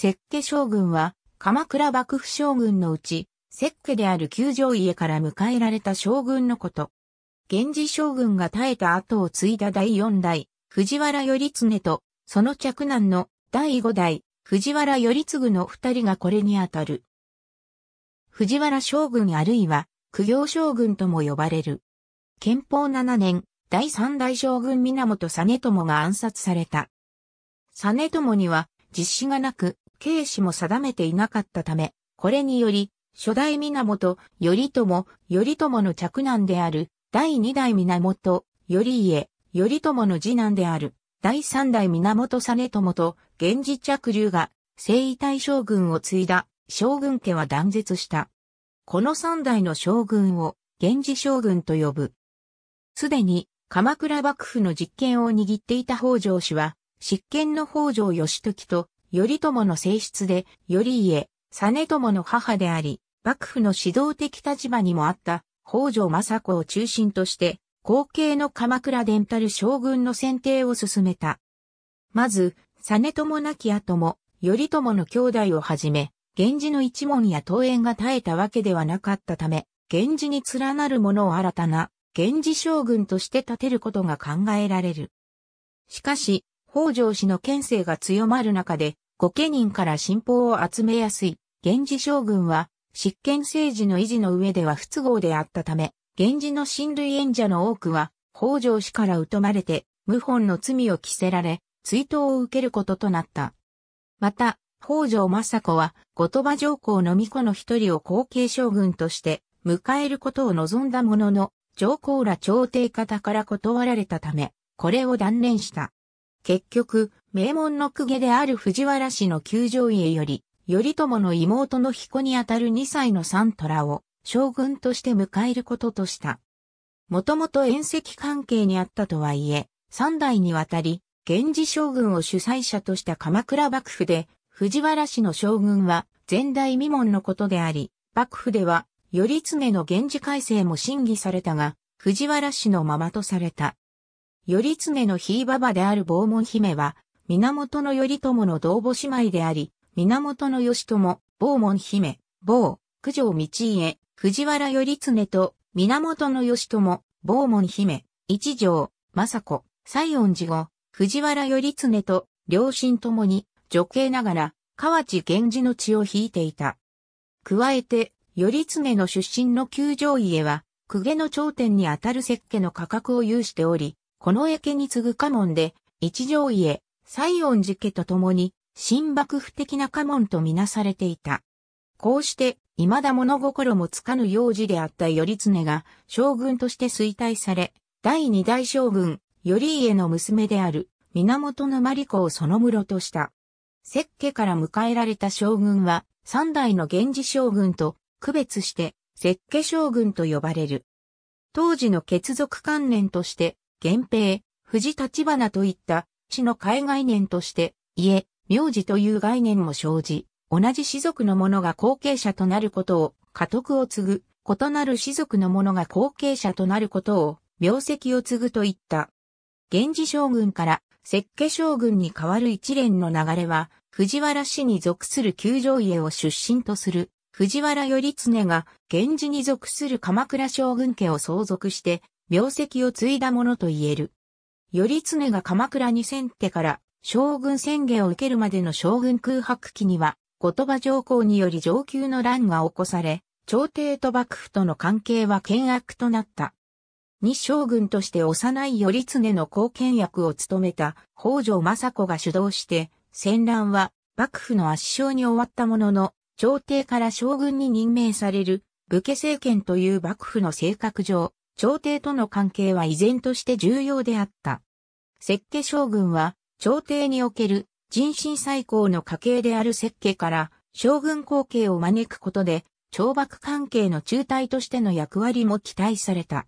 石家将軍は、鎌倉幕府将軍のうち、石家である九条家から迎えられた将軍のこと。源氏将軍が耐えた後を継いだ第四代、藤原頼常と、その着男の第五代、藤原頼次の二人がこれにあたる。藤原将軍あるいは、苦行将軍とも呼ばれる。憲法七年、第三代将軍源実朝が暗殺された。実朝には実子がなく、軽視も定めていなかったため、これにより、初代源、頼朝、頼朝の嫡男である、第二代源、頼家、頼朝の次男である、第三代源実朝と、源氏嫡流が、征夷大将軍を継いだ、将軍家は断絶した。この三代の将軍を、源氏将軍と呼ぶ。すでに、鎌倉幕府の実権を握っていた北条氏は、執権の北条義時と頼朝の性質で、頼家、実朝の母であり、幕府の指導的立場にもあった北条政子を中心として、後継の鎌倉伝たる将軍の選定を進めた。まず、実朝亡き後も、頼朝の兄弟をはじめ、源氏の一門や桃園が絶えたわけではなかったため、源氏に連なるものを新たな、源氏将軍として立てることが考えられる。しかし、北条氏の権勢が強まる中で、御家人から信奉を集めやすい、源氏将軍は、執権政治の維持の上では不都合であったため、源氏の親類縁者の多くは、北条氏から疎まれて、謀反の罪を着せられ、追悼を受けることとなった。また、北条政子は、後鳥羽上皇の巫女の一人を後継将軍として、迎えることを望んだものの、上皇ら朝廷方から断られたため、これを断念した。結局、名門の公家である藤原氏の球場家より、頼朝の妹の彦にあたる2歳の三虎を将軍として迎えることとした。もともと遠石関係にあったとはいえ、三代にわたり、源氏将軍を主催者とした鎌倉幕府で、藤原氏の将軍は前代未聞のことであり、幕府では、頼常の源氏改正も審議されたが、藤原氏のままとされた。頼常のひいばばである傍門姫は、源頼朝の同母姉妹であり、源義朝、傍門姫、某、九条道家、藤原頼常と、源義朝、傍門姫、一条、政子、西園寺後、藤原頼常と、両親ともに、女系ながら、河内源氏の血を引いていた。加えて、頼常の出身の九条家は、公家の頂点にあたる石家の価格を有しており、この家に次ぐ家紋で、一条家、西園寺家と共に、新幕府的な家紋とみなされていた。こうして、未だ物心もつかぬ幼児であった頼常が、将軍として衰退され、第二代将軍、頼家の娘である、源真理子をその室とした。石家から迎えられた将軍は、三代の源氏将軍と区別して、石家将軍と呼ばれる。当時の血族関連として、源平、藤立花といった死の海概念として、家、名字という概念も生じ、同じ士族の者が後継者となることを、家督を継ぐ、異なる士族の者が後継者となることを、名跡を継ぐといった。源氏将軍から石家将軍に代わる一連の流れは、藤原氏に属する九条家を出身とする藤原頼常が源氏に属する鎌倉将軍家を相続して名跡を継いだものと言える。頼常が鎌倉に先手から将軍宣言を受けるまでの将軍空白期には、後鳥羽上皇により上級の乱が起こされ、朝廷と幕府との関係は険悪となった。二将軍として幼い頼常の貢献役を務めた北条政子が主導して、戦乱は幕府の圧勝に終わったものの、朝廷から将軍に任命される武家政権という幕府の性格上、朝廷との関係は依然として重要であった。石家将軍は、朝廷における人心最高の家系である石家から将軍後継を招くことで、懲罰関係の中体としての役割も期待された。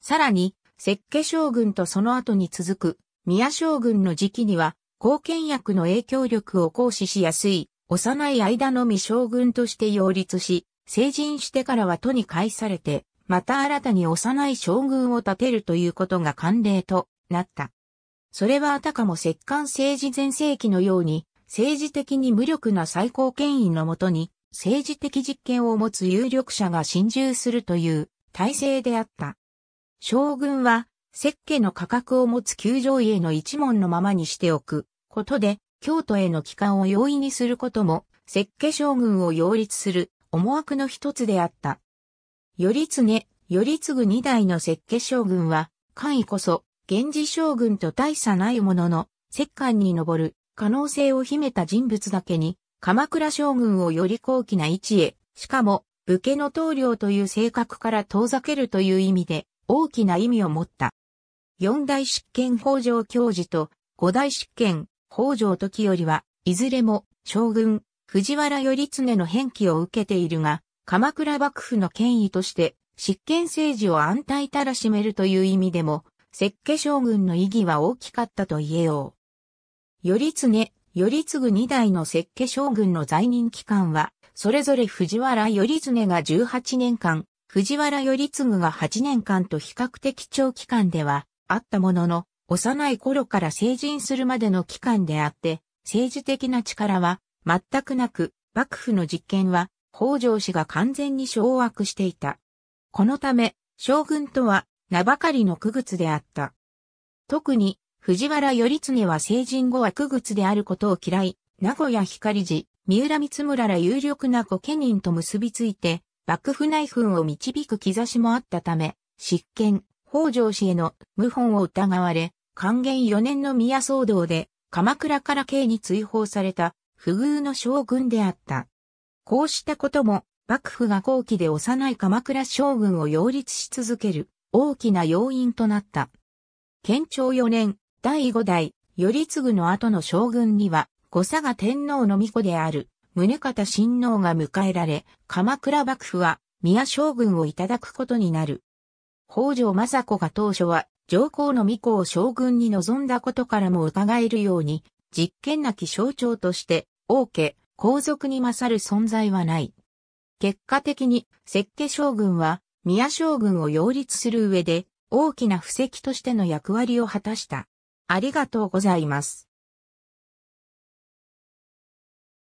さらに、石家将軍とその後に続く宮将軍の時期には、貢献役の影響力を行使しやすい、幼い間のみ将軍として擁立し、成人してからは都に返されて、また新たに幼い将軍を立てるということが慣例となった。それはあたかも摂関政治前世紀のように、政治的に無力な最高権威のもとに、政治的実権を持つ有力者が侵入するという体制であった。将軍は、石家の価格を持つ球場への一門のままにしておくことで、京都への帰還を容易にすることも、石家将軍を擁立する思惑の一つであった。頼常、頼次二代の設計将軍は、官位こそ、源氏将軍と大差ないものの、摂関に上る可能性を秘めた人物だけに、鎌倉将軍をより高貴な位置へ、しかも、武家の棟梁という性格から遠ざけるという意味で、大きな意味を持った。四大執権北条教授と五大執権北条時よりは、いずれも将軍、藤原頼常の変記を受けているが、鎌倉幕府の権威として、執権政治を安泰たらしめるという意味でも、石家将軍の意義は大きかったと言えよう。頼常、頼次二代の石家将軍の在任期間は、それぞれ藤原頼常が18年間、藤原頼次が8年間と比較的長期間ではあったものの、幼い頃から成人するまでの期間であって、政治的な力は全くなく、幕府の実権は北条氏が完全に掌握していた。このため、将軍とは名ばかりの区別であった。特に、藤原頼経は成人後は区別であることを嫌い、名古屋光寺、三浦光村ら有力な御家人と結びついて、幕府内紛を導く兆しもあったため、執権、北条氏への謀反を疑われ、還元4年の宮騒動で、鎌倉から刑に追放された、不遇の将軍であった。こうしたことも、幕府が後期で幼い鎌倉将軍を擁立し続ける大きな要因となった。県庁4年、第5代、頼次の後の将軍には、後佐賀天皇の御子である、宗方親王が迎えられ、鎌倉幕府は、宮将軍をいただくことになる。北条政子が当初は、上皇の御子を将軍に望んだことからも伺えるように、実験なき象徴として、王家、皇族に勝る存在はない。結果的に、石家将軍は、宮将軍を擁立する上で、大きな布石としての役割を果たした。ありがとうございます。